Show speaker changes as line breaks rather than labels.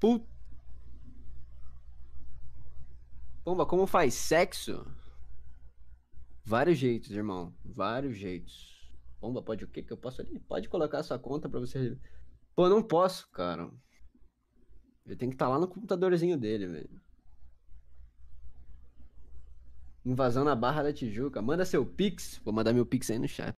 Put... Pomba, como faz sexo? Vários jeitos, irmão. Vários jeitos. Pomba, pode o quê que eu posso ali? Pode colocar a sua conta pra você. Pô, não posso, cara. Eu tenho que estar tá lá no computadorzinho dele, velho. Invasão na Barra da Tijuca. Manda seu pix. Vou mandar meu pix aí no chat.